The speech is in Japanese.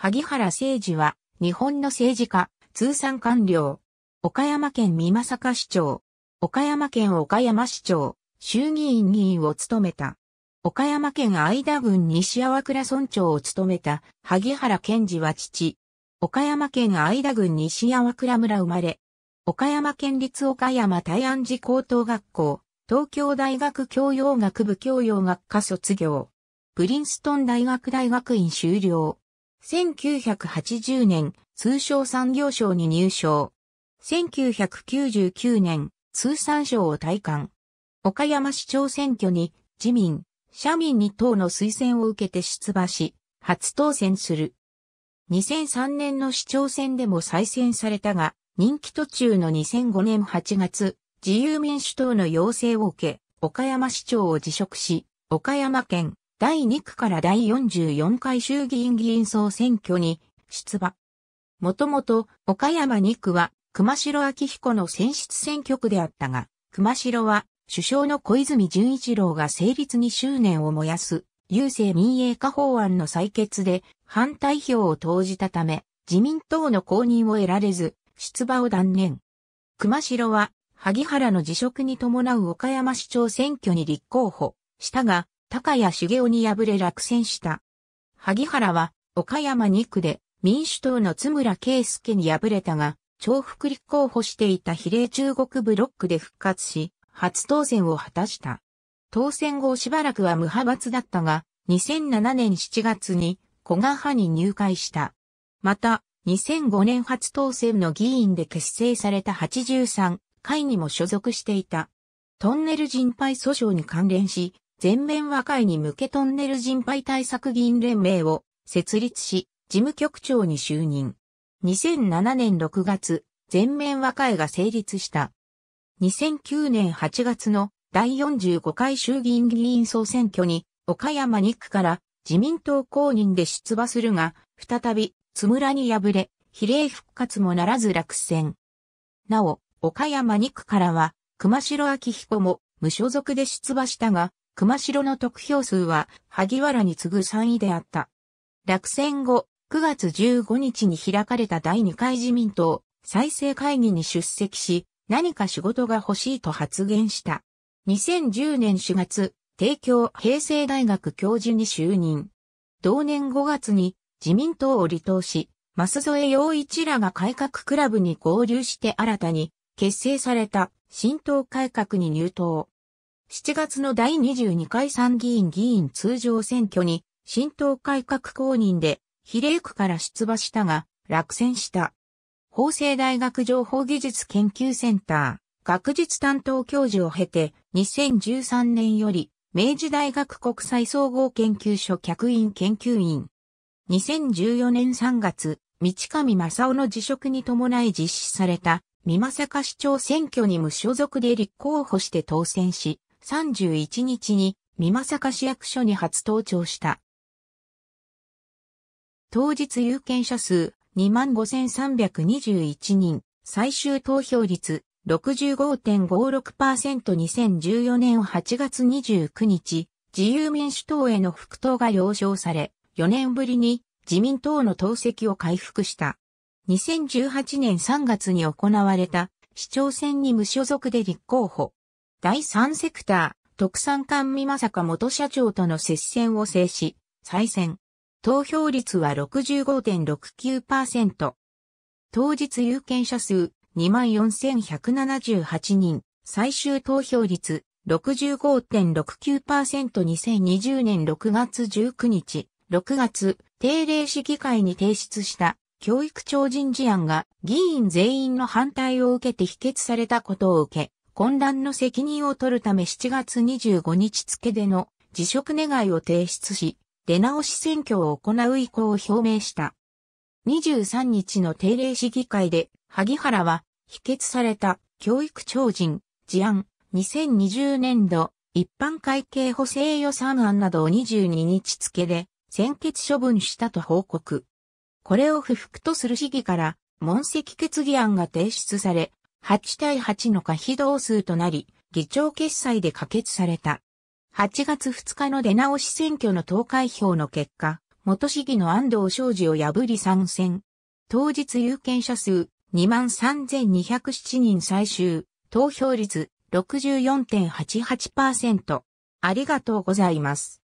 萩原誠二は、日本の政治家、通産官僚。岡山県美作市長。岡山県岡山市長、衆議院議員を務めた。岡山県相田郡西粟倉村長を務めた萩原健二は父。岡山県相田郡西粟倉村生まれ。岡山県立岡山大安寺高等学校、東京大学教養学部教養学科卒業。プリンストン大学大学院修了。1980年、通商産業省に入省。1999年、通産省を退官。岡山市長選挙に、自民、社民に党の推薦を受けて出馬し、初当選する。2003年の市長選でも再選されたが、任期途中の2005年8月、自由民主党の要請を受け、岡山市長を辞職し、岡山県第2区から第44回衆議院議員総選挙に出馬。もともと岡山2区は熊代明彦の選出選挙区であったが、熊代は首相の小泉純一郎が成立に執念を燃やす、郵政民営化法案の採決で反対票を投じたため、自民党の公認を得られず、出馬を断念。熊代は、萩原の辞職に伴う岡山市長選挙に立候補したが、高谷茂雄に敗れ落選した。萩原は、岡山2区で民主党の津村圭介に敗れたが、重複立候補していた比例中国ブロックで復活し、初当選を果たした。当選後しばらくは無派閥だったが、2007年7月に古賀派に入会した。また、2005年初当選の議員で結成された83会にも所属していた。トンネル人敗訴訟に関連し、全面和解に向けトンネル人配対策議員連盟を設立し、事務局長に就任。2007年6月、全面和解が成立した。2009年8月の第45回衆議院議員総選挙に岡山2区から自民党公認で出馬するが、再び津村に敗れ、比例復活もならず落選。なお、岡山2区からは熊代明彦も無所属で出馬したが、熊代の得票数は萩原に次ぐ3位であった。落選後、9月15日に開かれた第2回自民党再生会議に出席し、何か仕事が欲しいと発言した。2010年4月、帝京平成大学教授に就任。同年5月に自民党を離党し、舛添洋一らが改革クラブに合流して新たに結成された新党改革に入党。7月の第22回参議院議員通常選挙に新党改革公認で比例区から出馬したが落選した。法政大学情報技術研究センター学術担当教授を経て2013年より明治大学国際総合研究所客員研究員。2014年3月、道上正夫の辞職に伴い実施された、三正市長選挙に無所属で立候補して当選し、31日に、美作市役所に初登庁した。当日有権者数25,321人、最終投票率 65.56%2014 年8月29日、自由民主党への復党が了承され、4年ぶりに自民党の党籍を回復した。2018年3月に行われた市長選に無所属で立候補。第3セクター、特産官美さか元社長との接戦を制し、再選。投票率は65.69%。当日有権者数24,178人、最終投票率 65.69%2020 年6月19日、6月、定例市議会に提出した教育庁人事案が議員全員の反対を受けて否決されたことを受け、混乱の責任を取るため7月25日付での辞職願を提出し、出直し選挙を行う意向を表明した。23日の定例市議会で、萩原は、否決された教育超人事案2020年度一般会計補正予算案などを22日付で先決処分したと報告。これを不服とする市議から問責決議案が提出され、8対8の可否同数となり、議長決裁で可決された。8月2日の出直し選挙の投開票の結果、元市議の安藤昌司を破り参戦。当日有権者数23,207人最終、投票率64.88%。ありがとうございます。